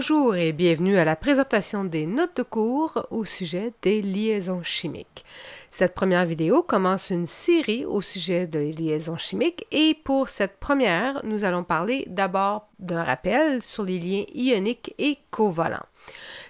Bonjour et bienvenue à la présentation des notes de cours au sujet des liaisons chimiques. Cette première vidéo commence une série au sujet des liaisons chimiques et pour cette première, nous allons parler d'abord d'un rappel sur les liens ioniques et covalents.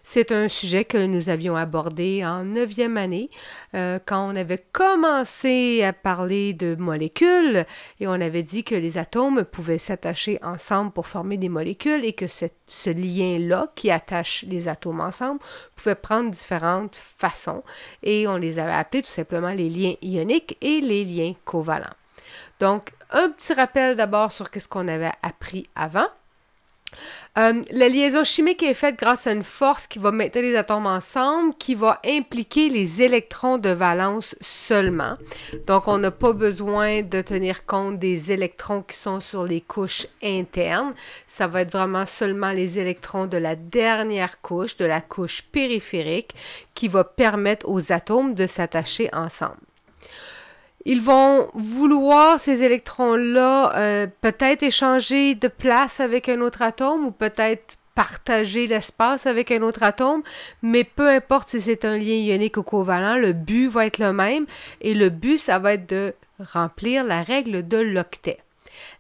C'est un sujet que nous avions abordé en neuvième année euh, quand on avait commencé à parler de molécules et on avait dit que les atomes pouvaient s'attacher ensemble pour former des molécules et que ce, lien-là qui attache les atomes ensemble pouvait prendre différentes façons et on les avait appelés tout simplement les liens ioniques et les liens covalents. Donc, un petit rappel d'abord sur ce qu'on avait appris avant. Euh, la liaison chimique est faite grâce à une force qui va mettre les atomes ensemble, qui va impliquer les électrons de valence seulement. Donc, on n'a pas besoin de tenir compte des électrons qui sont sur les couches internes. Ça va être vraiment seulement les électrons de la dernière couche, de la couche périphérique, qui va permettre aux atomes de s'attacher ensemble ils vont vouloir ces électrons-là euh, peut-être échanger de place avec un autre atome ou peut-être partager l'espace avec un autre atome, mais peu importe si c'est un lien ionique ou covalent, le but va être le même et le but, ça va être de remplir la règle de l'octet.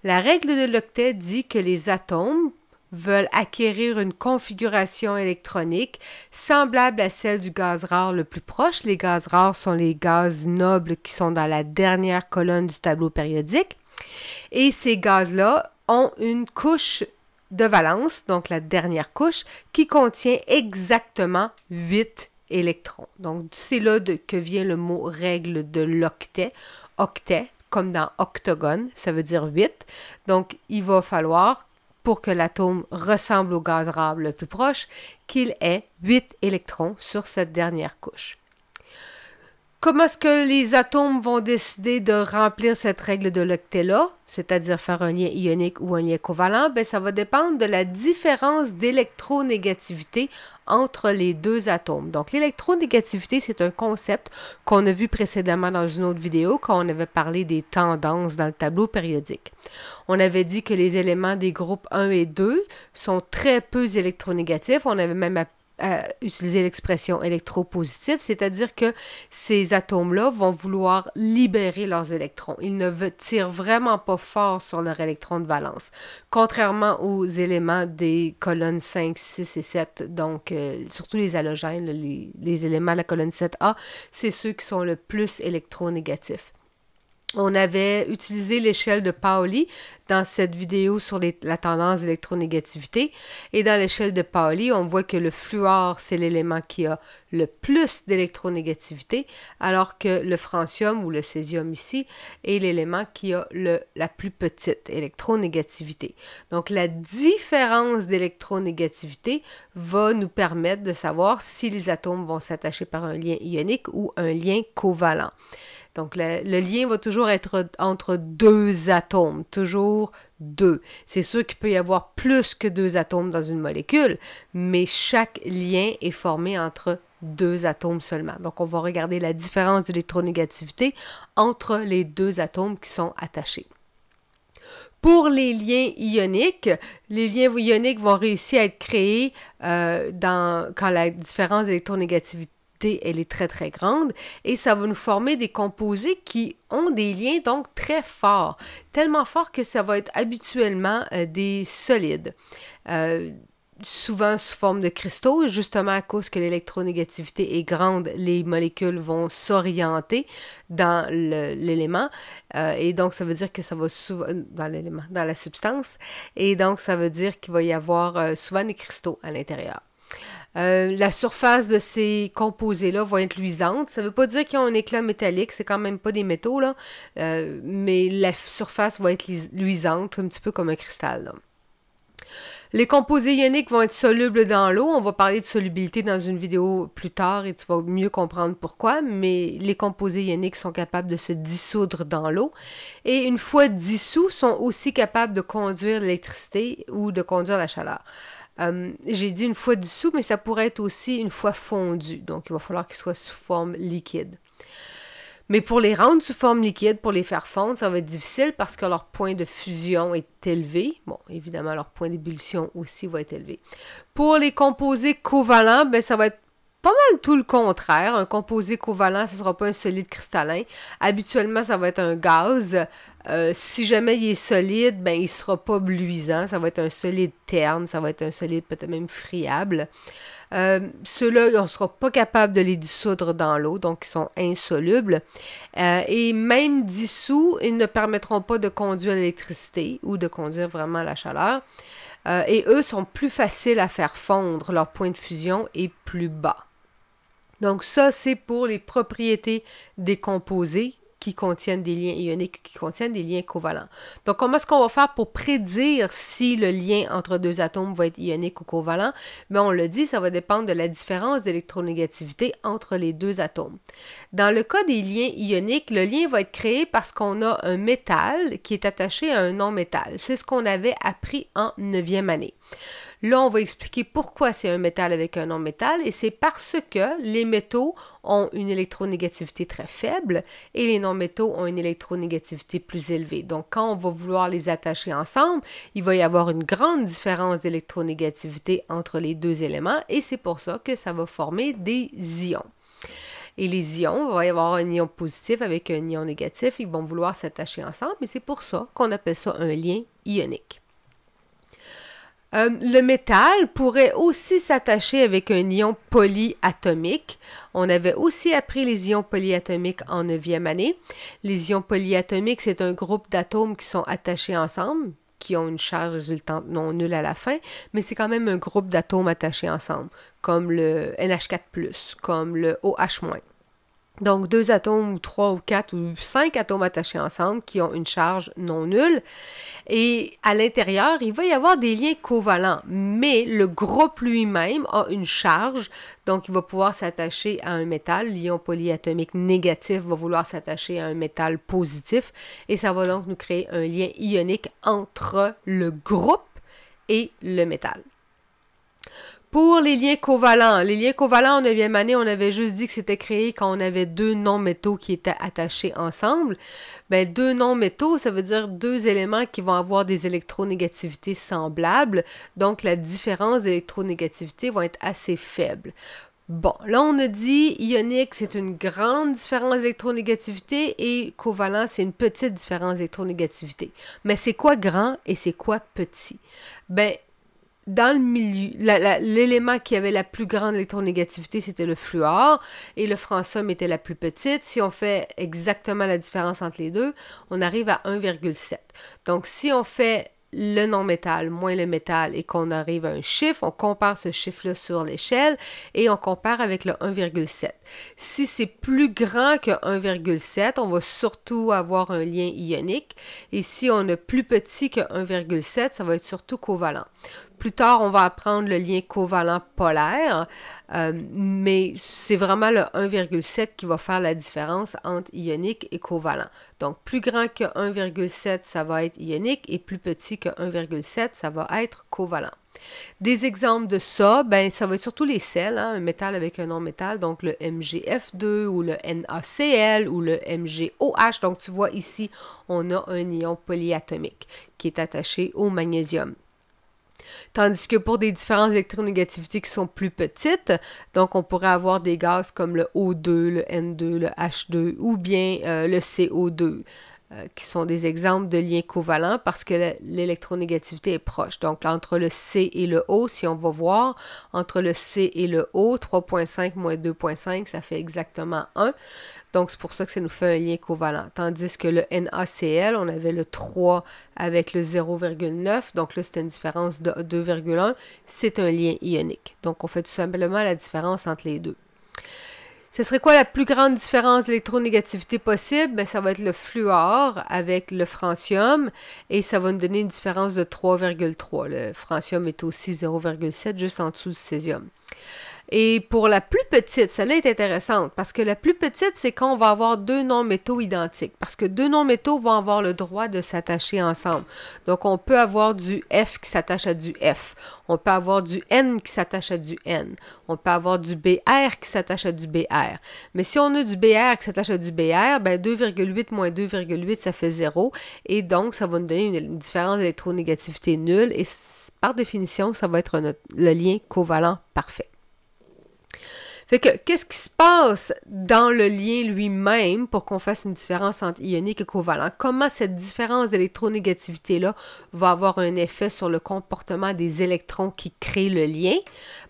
La règle de l'octet dit que les atomes veulent acquérir une configuration électronique semblable à celle du gaz rare le plus proche. Les gaz rares sont les gaz nobles qui sont dans la dernière colonne du tableau périodique. Et ces gaz-là ont une couche de valence, donc la dernière couche, qui contient exactement 8 électrons. Donc c'est là que vient le mot règle de l'octet. Octet, comme dans octogone, ça veut dire 8. Donc il va falloir pour que l'atome ressemble au gaz rare le plus proche, qu'il ait 8 électrons sur cette dernière couche. Comment est-ce que les atomes vont décider de remplir cette règle de l'octet-là, c'est-à-dire faire un lien ionique ou un lien covalent? Bien, ça va dépendre de la différence d'électronégativité entre les deux atomes. Donc, l'électronégativité, c'est un concept qu'on a vu précédemment dans une autre vidéo quand on avait parlé des tendances dans le tableau périodique. On avait dit que les éléments des groupes 1 et 2 sont très peu électronégatifs. On avait même appelé utiliser l'expression électropositif, c'est-à-dire que ces atomes-là vont vouloir libérer leurs électrons. Ils ne tirent vraiment pas fort sur leur électrons de valence, contrairement aux éléments des colonnes 5, 6 et 7, donc euh, surtout les halogènes, les, les, éléments de la colonne 7A, c'est ceux qui sont le plus électronégatifs on avait utilisé l'échelle de Pauli dans cette vidéo sur la tendance d'électronégativité Et dans l'échelle de Pauli, on voit que le fluor, c'est l'élément qui a le plus d'électronégativité, alors que le francium ou le césium ici est l'élément qui a la plus petite électronégativité. Donc la différence d'électronégativité va nous permettre de savoir si les atomes vont s'attacher par un lien ionique ou un lien covalent. Donc le, lien va toujours être entre deux atomes, toujours deux. C'est sûr qu'il peut y avoir plus que deux atomes dans une molécule, mais chaque lien est formé entre deux atomes seulement. Donc on va regarder la différence d'électronégativité entre les deux atomes qui sont attachés. Pour les liens ioniques, les liens ioniques vont réussir à être créés euh, quand la différence d'électronégativité elle est très très grande et ça va nous former des composés qui ont des liens donc très forts, tellement forts que ça va être habituellement euh, des solides. Euh, souvent sous forme de cristaux, justement à cause que l'électronégativité est grande, les molécules vont s'orienter dans l'élément, euh, et donc ça veut dire que ça va souvent, dans l'élément, dans la substance, et donc ça veut dire qu'il va y avoir souvent des cristaux à l'intérieur. Euh, la surface de ces composés-là va être luisante. Ça ne veut pas dire qu'ils ont un éclat métallique, c'est quand même pas des métaux, euh, mais la surface va être luisante, un petit peu comme un cristal. Les composés ioniques vont être solubles dans l'eau. On va parler de solubilité dans une vidéo plus tard et tu vas mieux comprendre pourquoi, mais les composés ioniques sont capables de se dissoudre dans l'eau. Et une fois dissous, sont aussi capables de conduire l'électricité ou de conduire la chaleur. Euh, j'ai dit une fois dissous, mais ça pourrait être aussi une fois fondu. Donc, il va falloir qu'il soit sous forme liquide. Mais pour les rendre sous forme liquide, pour les faire fondre, ça va être difficile parce que leur point de fusion est élevé. Bon, évidemment, leur point d'ébullition aussi va être élevé. Pour les composés covalents, ben, ça va être pas mal tout le contraire. Un composé covalent, ce ne sera pas un solide cristallin. Habituellement, ça va être un gaz. Euh, si jamais il est solide, ben, il ne sera pas luisant. Ça va être un solide terne, ça va être un solide peut-être même friable. Euh, ceux-là, on ne sera pas capable de les dissoudre dans l'eau, donc ils sont insolubles. Euh, et même dissous, ils ne permettront pas de conduire l'électricité ou de conduire vraiment la chaleur. et eux sont plus faciles à faire fondre, leur point de fusion est plus bas. Donc ça, c'est pour les propriétés des composés qui contiennent des liens ioniques, qui contiennent des liens covalents. Donc, comment est-ce qu'on va faire pour prédire si le lien entre deux atomes va être ionique ou covalent? Mais ben, on le dit, ça va dépendre de la différence d'électronégativité entre les deux atomes. Dans le cas des liens ioniques, le lien va être créé parce qu'on a un métal qui est attaché à un non-métal. C'est ce qu'on avait appris en neuvième année. Là, on va expliquer pourquoi c'est un métal avec un non-métal et c'est parce que les métaux ont une électronégativité très faible et les non-métaux ont une électronégativité plus élevée. Donc, quand on va vouloir les attacher ensemble, il va y avoir une grande différence d'électronégativité entre les deux éléments et c'est pour ça que ça va former des ions. Et les ions, il va y avoir un ion positif avec un ion négatif, ils vont vouloir s'attacher ensemble, et c'est pour ça qu'on appelle ça un lien ionique. Euh, le métal pourrait aussi s'attacher avec un ion polyatomique. On avait aussi appris les ions polyatomiques en neuvième année. Les ions polyatomiques, c'est un groupe d'atomes qui sont attachés ensemble, qui ont une charge résultante non nulle à la fin, mais c'est quand même un groupe d'atomes attachés ensemble, comme le NH4+, comme le OH-. Donc deux atomes ou trois ou quatre ou cinq atomes attachés ensemble qui ont une charge non nulle. Et à l'intérieur, il va y avoir des liens covalents, mais le groupe lui-même a une charge, donc il va pouvoir s'attacher à un métal. L'ion polyatomique négatif va vouloir s'attacher à un métal positif et ça va donc nous créer un lien ionique entre le groupe et le métal. Pour les liens covalents, les liens covalents en 9e année, on avait juste dit que c'était créé quand on avait deux non-métaux qui étaient attachés ensemble. Ben, deux non-métaux, ça veut dire deux éléments qui vont avoir des électronégativités semblables. Donc, la différence d'électronégativité va être assez faible. Bon, là on a dit ionique, c'est une grande différence d'électronégativité et covalent, c'est une petite différence d'électronégativité. Mais c'est quoi grand et c'est quoi petit? Ben, dans le milieu, l'élément qui avait la plus grande électronégativité, c'était le fluor, et le francium était la plus petite. Si on fait exactement la différence entre les deux, on arrive à 1,7. Donc, si on fait le non-métal moins le métal et qu'on arrive à un chiffre, on compare ce chiffre-là sur l'échelle et on compare avec le 1,7. Si c'est plus grand que 1,7, on va surtout avoir un lien ionique et si on est plus petit que 1,7, ça va être surtout covalent. Plus tard, on va apprendre le lien covalent polaire, euh, mais c'est vraiment le 1,7 qui va faire la différence entre ionique et covalent. Donc, plus grand que 1,7, ça va être ionique, et plus petit que 1,7, ça va être covalent. Des exemples de ça, ben, ça va être surtout les sels, hein, un métal avec un non-métal, donc le MgF2 ou le NaCl ou le MgOH. Donc tu vois ici, on a un ion polyatomique qui est attaché au magnésium. Tandis que pour des différences d'électronégativité qui sont plus petites, donc on pourrait avoir des gaz comme le O2, le N2, le H2 ou bien euh, le CO2 euh, qui sont des exemples de liens covalents parce que l'électronégativité est proche. Donc, entre le C et le O, si on va voir, entre le C et le O, 3.5 moins 2.5, ça fait exactement 1. Donc, c'est pour ça que ça nous fait un lien covalent. Tandis que le NaCl, on avait le 3 avec le 0,9. Donc là, c'était une différence de 2,1. C'est un lien ionique. Donc, on fait tout simplement la différence entre les deux. Ce serait quoi la plus grande différence d'électronégativité possible? Bien, ça va être le fluor avec le francium et ça va nous donner une différence de 3,3. Le francium est aussi 0,7, juste en dessous du césium. Et pour la plus petite, celle-là est intéressante parce que la plus petite, c'est quand on va avoir deux noms métaux identiques parce que deux noms métaux vont avoir le droit de s'attacher ensemble. Donc, on peut avoir du F qui s'attache à du F. On peut avoir du N qui s'attache à du N. On peut avoir du BR qui s'attache à du BR. Mais si on a du BR qui s'attache à du BR, ben 2,8 moins 2,8, ça fait 0. Et donc, ça va nous donner une différence d'électronégativité nulle. Et par définition, ça va être le lien covalent parfait. Fait que, qu'est-ce qui se passe dans le lien lui-même pour qu'on fasse une différence entre ionique et covalent? Comment cette différence d'électronégativité-là va avoir un effet sur le comportement des électrons qui créent le lien?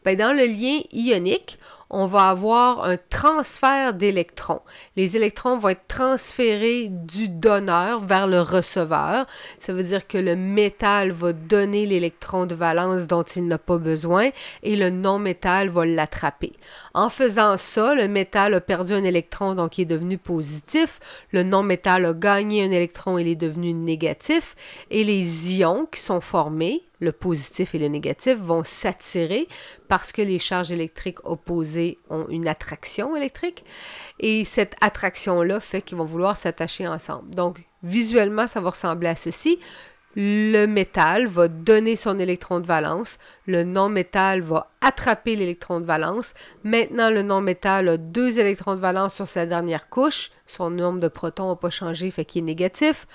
Ben, dans le lien ionique, on va avoir un transfert d'électrons. Les électrons vont être transférés du donneur vers le receveur. Ça veut dire que le métal va donner l'électron de valence dont il n'a pas besoin et le non-métal va l'attraper. En faisant ça, le métal a perdu un électron, donc il est devenu positif. Le non-métal a gagné un électron, il est devenu négatif. Et les ions qui sont formés, le positif et le négatif vont s'attirer parce que les charges électriques opposées ont une attraction électrique et cette attraction-là fait qu'ils vont vouloir s'attacher ensemble. Donc, visuellement, ça va ressembler à ceci. Le métal va donner son électron de valence, le non-métal va attraper l'électron de valence. Maintenant, le non-métal a deux électrons de valence sur sa dernière couche, son nombre de protons n'a pas changé, fait qu'il est négatif.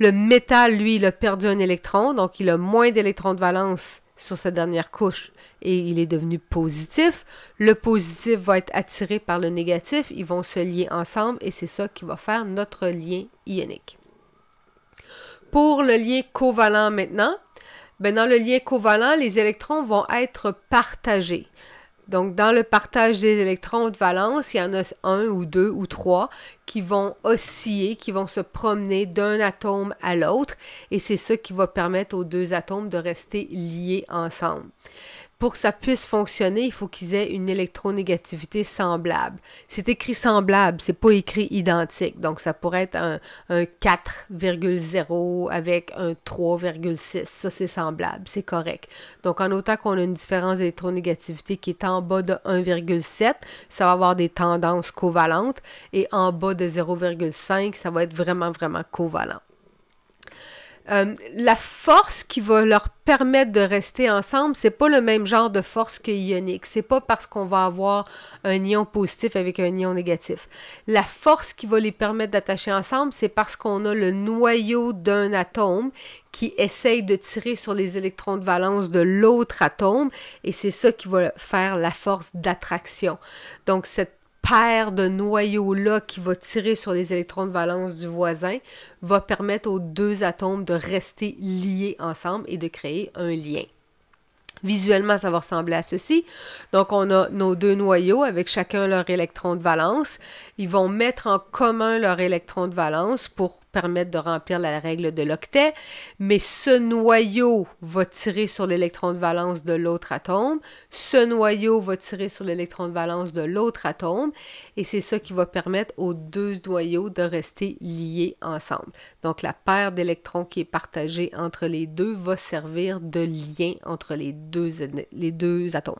Le métal, lui, il a perdu un électron, donc il a moins d'électrons de valence sur sa dernière couche et il est devenu positif. Le positif va être attiré par le négatif, ils vont se lier ensemble et c'est ça qui va faire notre lien ionique. Pour le lien covalent maintenant, ben dans le lien covalent, les électrons vont être partagés. Donc, dans le partage des électrons de valence, il y en a un ou deux ou trois qui vont osciller, qui vont se promener d'un atome à l'autre, et c'est ce qui va permettre aux deux atomes de rester liés ensemble pour que ça puisse fonctionner, il faut qu'ils aient une électronégativité semblable. C'est écrit semblable, c'est pas écrit identique. Donc, ça pourrait être un, 4,0 avec un 3,6. Ça, c'est semblable, c'est correct. Donc, en autant qu'on a une différence d'électronégativité qui est en bas de 1,7, ça va avoir des tendances covalentes. Et en bas de 0,5, ça va être vraiment, vraiment covalent. Euh, la force qui va leur permettre de rester ensemble, c'est pas le même genre de force que ionique. C'est pas parce qu'on va avoir un ion positif avec un ion négatif. La force qui va les permettre d'attacher ensemble, c'est parce qu'on a le noyau d'un atome qui essaye de tirer sur les électrons de valence de l'autre atome et c'est ça qui va faire la force d'attraction. Donc cette paire de noyaux-là qui va tirer sur les électrons de valence du voisin va permettre aux deux atomes de rester liés ensemble et de créer un lien. Visuellement, ça va ressembler à ceci. Donc, on a nos deux noyaux avec chacun leur électron de valence. Ils vont mettre en commun leur électron de valence pour permettre de remplir la règle de l'octet, mais ce noyau va tirer sur l'électron de valence de l'autre atome, ce noyau va tirer sur l'électron de valence de l'autre atome, et c'est ça qui va permettre aux deux noyaux de rester liés ensemble. Donc la paire d'électrons qui est partagée entre les deux va servir de lien entre les deux, les deux atomes.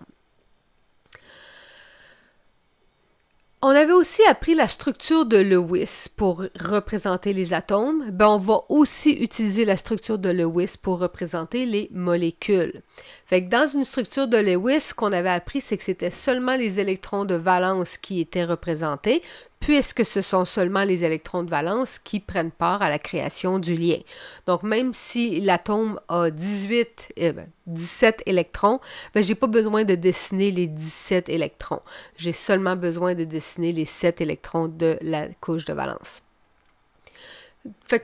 On avait aussi appris la structure de Lewis pour représenter les atomes. Ben, on va aussi utiliser la structure de Lewis pour représenter les molécules. Fait que dans une structure de Lewis, ce qu'on avait appris, c'est que c'était seulement les électrons de valence qui étaient représentés, puisque ce sont seulement les électrons de valence qui prennent part à la création du lien. Donc même si l'atome a 18, 17 eh ben, électrons, ben, je n'ai pas besoin de dessiner les 17 électrons. J'ai seulement besoin de dessiner les 7 électrons de la couche de valence.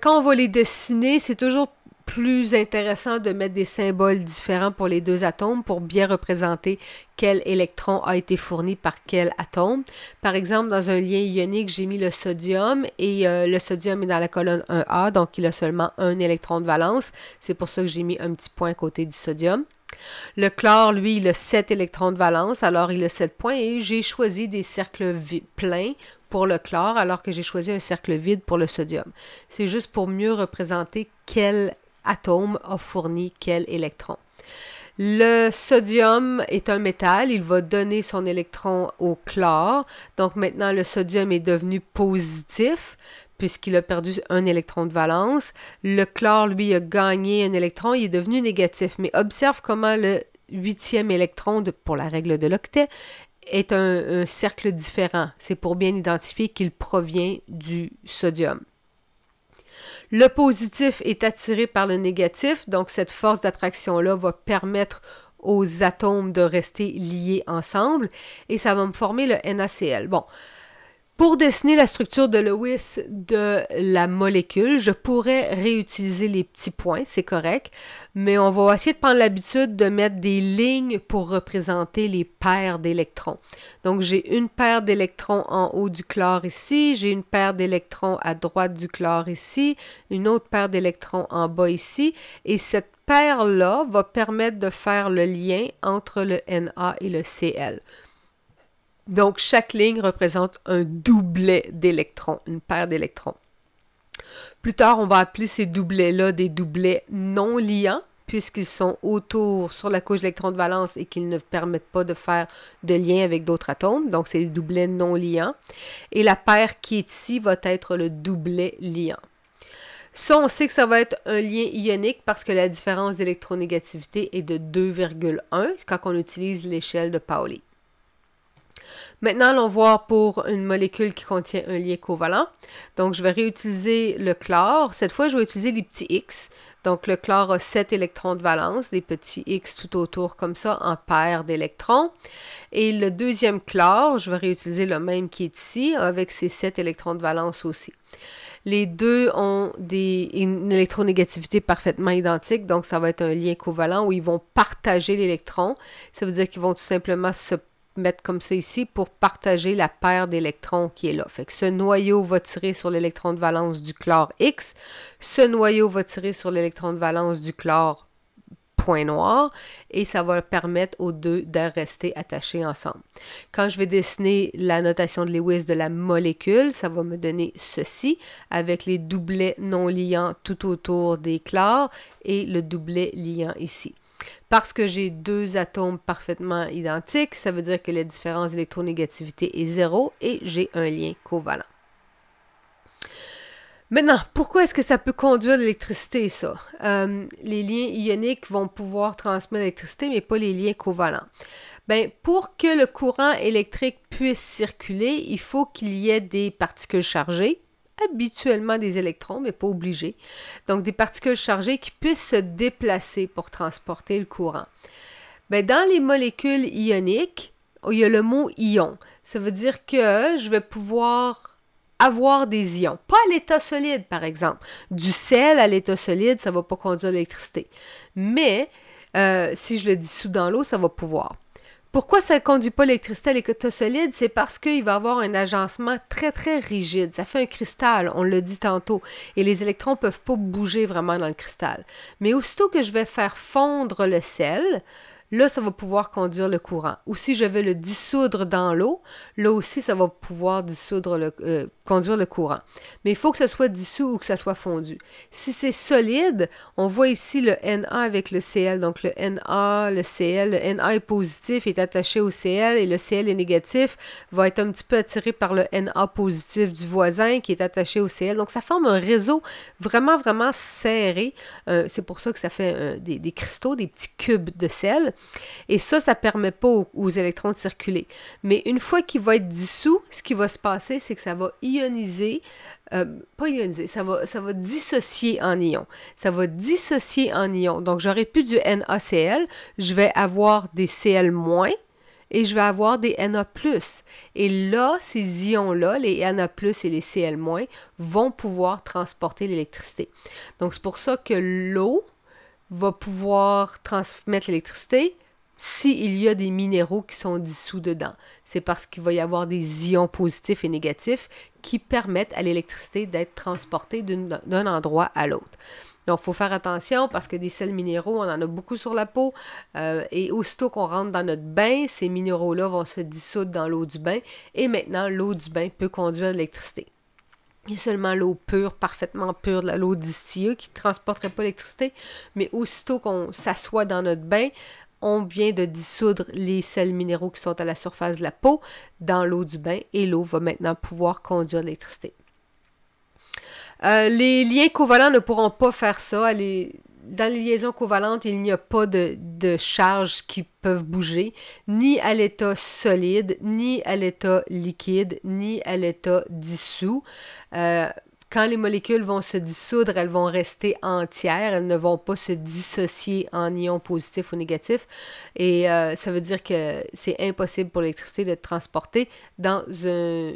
quand on va les dessiner, c'est toujours plus intéressant de mettre des symboles différents pour les deux atomes pour bien représenter quel électron a été fourni par quel atome. Par exemple, dans un lien ionique, j'ai mis le sodium et euh, le sodium est dans la colonne 1A, donc il a seulement un électron de valence. C'est pour ça que j'ai mis un petit point à côté du sodium. Le chlore, lui, il a 7 électrons de valence, alors il a 7 points et j'ai choisi des cercles pleins pour le chlore alors que j'ai choisi un cercle vide pour le sodium. C'est juste pour mieux représenter quel atome a fourni quel électron. Le sodium est un métal, il va donner son électron au chlore. Donc maintenant, le sodium est devenu positif puisqu'il a perdu un électron de valence. Le chlore, lui, a gagné un électron, il est devenu négatif. Mais observe comment le huitième électron, pour la règle de l'octet, est un cercle différent. C'est pour bien identifier qu'il provient du sodium. Le positif est attiré par le négatif, donc cette force d'attraction-là va permettre aux atomes de rester liés ensemble et ça va me former le NaCl. Bon, pour dessiner la structure de Lewis de la molécule, je pourrais réutiliser les petits points, c'est correct, mais on va essayer de prendre l'habitude de mettre des lignes pour représenter les paires d'électrons. Donc j'ai une paire d'électrons en haut du chlore ici, j'ai une paire d'électrons à droite du chlore ici, une autre paire d'électrons en bas ici, et cette paire-là va permettre de faire le lien entre le Na et le Cl. Donc chaque ligne représente un doublet d'électrons, une paire d'électrons. Plus tard, on va appeler ces doublets-là des doublets non liants puisqu'ils sont autour sur la couche d'électrons de valence et qu'ils ne permettent pas de faire de lien avec d'autres atomes. Donc, c'est les doublets non liants. Et la paire qui est ici va être le doublet liant. Ça, on sait que ça va être un lien ionique parce que la différence d'électronégativité est de 2,1 quand on utilise l'échelle de Pauli. Maintenant, allons voir pour une molécule qui contient un lien covalent. Donc, je vais réutiliser le chlore. Cette fois, je vais utiliser les petits X. Donc, le chlore a 7 électrons de valence, des petits X tout autour comme ça, en paire d'électrons. Et le deuxième chlore, je vais réutiliser le même qui est ici, avec ses 7 électrons de valence aussi. Les deux ont des, une électronégativité parfaitement identique, donc ça va être un lien covalent où ils vont partager l'électron. Ça veut dire qu'ils vont tout simplement se mettre comme ça ici pour partager la paire d'électrons qui est là. Fait que ce noyau va tirer sur l'électron de valence du chlore X, ce noyau va tirer sur l'électron de valence du chlore point noir et ça va permettre aux deux de rester attachés ensemble. Quand je vais dessiner la notation de Lewis de la molécule, ça va me donner ceci avec les doublets non liants tout autour des chlores et le doublet liant ici. Parce que j'ai deux atomes parfaitement identiques, ça veut dire que la différence d'électronégativité est zéro et j'ai un lien covalent. Maintenant, pourquoi est-ce que ça peut conduire l'électricité, ça? Euh, les liens ioniques vont pouvoir transmettre l'électricité, mais pas les liens covalents. Ben, pour que le courant électrique puisse circuler, il faut qu'il y ait des particules chargées habituellement des électrons, mais pas obligés, donc des particules chargées qui puissent se déplacer pour transporter le courant. mais ben, dans les molécules ioniques, il y a le mot ion. Ça veut dire que je vais pouvoir avoir des ions. Pas à l'état solide, par exemple. Du sel à l'état solide, ça ne va pas conduire l'électricité. Mais euh, si je le dissous dans l'eau, ça va pouvoir. Pourquoi ça ne conduit pas l'électricité à l'état solide? C'est parce qu'il va avoir un agencement très, très rigide. Ça fait un cristal, on le dit tantôt, et les électrons ne peuvent pas bouger vraiment dans le cristal. Mais aussitôt que je vais faire fondre le sel, là, ça va pouvoir conduire le courant. Ou si je vais le dissoudre dans l'eau, là aussi, ça va pouvoir dissoudre le, euh, conduire le courant. Mais il faut que ça soit dissous ou que ça soit fondu. Si c'est solide, on voit ici le Na avec le Cl. Donc le Na, le Cl, le Na est positif, est attaché au Cl et le Cl est négatif, va être un petit peu attiré par le Na positif du voisin qui est attaché au Cl. Donc ça forme un réseau vraiment, vraiment serré. Euh, c'est pour ça que ça fait euh, des cristaux, des petits cubes de sel. Et ça, ça permet pas aux, électrons de circuler. Mais une fois qu'il va être dissous, ce qui va se passer, c'est que ça va ioniser, euh, pas ioniser, ça va, dissocier en ions. Ça va dissocier en ions. Donc, j'aurai plus du NaCl, je vais avoir des Cl- et je vais avoir des Na+. Et là, ces ions-là, les Na+, et les Cl-, vont pouvoir transporter l'électricité. Donc, c'est pour ça que l'eau, va pouvoir transmettre l'électricité s'il y a des minéraux qui sont dissous dedans. C'est parce qu'il va y avoir des ions positifs et négatifs qui permettent à l'électricité d'être transportée d'un endroit à l'autre. Donc, il faut faire attention parce que des sels minéraux, on en a beaucoup sur la peau. Euh, et aussitôt qu'on rentre dans notre bain, ces minéraux-là vont se dissoudre dans l'eau du bain. Et maintenant, l'eau du bain peut conduire l'électricité. Il y a seulement l'eau pure, parfaitement pure, de l'eau distillée qui ne transporterait pas l'électricité, mais aussitôt qu'on s'assoit dans notre bain, on vient de dissoudre les sels minéraux qui sont à la surface de la peau dans l'eau du bain et l'eau va maintenant pouvoir conduire l'électricité. Euh, les liens covalents ne pourront pas faire ça. Les, dans les liaisons covalentes, il n'y a pas de, charges qui peuvent bouger, ni à l'état solide, ni à l'état liquide, ni à l'état dissous. Euh, quand les molécules vont se dissoudre, elles vont rester entières, elles ne vont pas se dissocier en ions positifs ou négatifs. Et euh, ça veut dire que c'est impossible pour l'électricité d'être transportée dans un,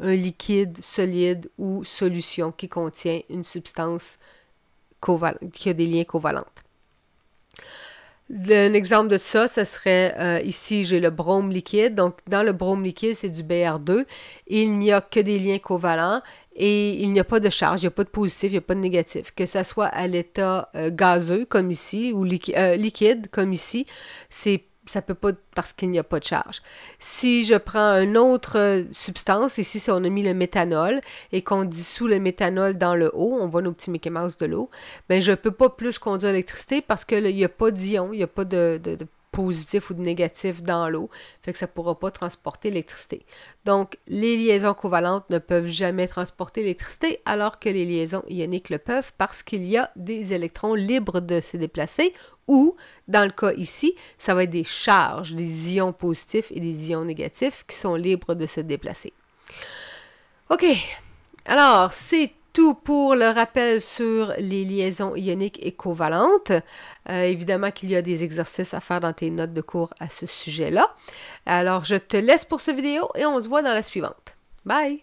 un liquide solide ou solution qui contient une substance qui a des liens covalents. Un exemple de ça, ce serait euh, ici, j'ai le brome liquide. Donc, dans le brome liquide, c'est du BR2. Il n'y a que des liens covalents et il n'y a pas de charge, il n'y a pas de positif, il n'y a pas de négatif. Que ça soit à l'état euh, gazeux, comme ici, ou euh, liquide, comme ici, c'est ça peut pas parce qu'il n'y a pas de charge. Si je prends une autre euh, substance, ici si on a mis le méthanol et qu'on dissout le méthanol dans le haut, on voit nos petits Mickey de l'eau, mais ben, je peux pas plus conduire l'électricité parce qu'il n'y a pas d'ion, il n'y a pas de positif ou de négatif dans l'eau, fait que ça ne pourra pas transporter l'électricité. Donc, les liaisons covalentes ne peuvent jamais transporter l'électricité, alors que les liaisons ioniques le peuvent parce qu'il y a des électrons libres de se déplacer ou, dans le cas ici, ça va être des charges, des ions positifs et des ions négatifs qui sont libres de se déplacer. OK. Alors, c'est tout pour le rappel sur les liaisons ioniques et covalentes. Euh, évidemment qu'il y a des exercices à faire dans tes notes de cours à ce sujet-là. Alors, je te laisse pour cette vidéo et on se voit dans la suivante. Bye!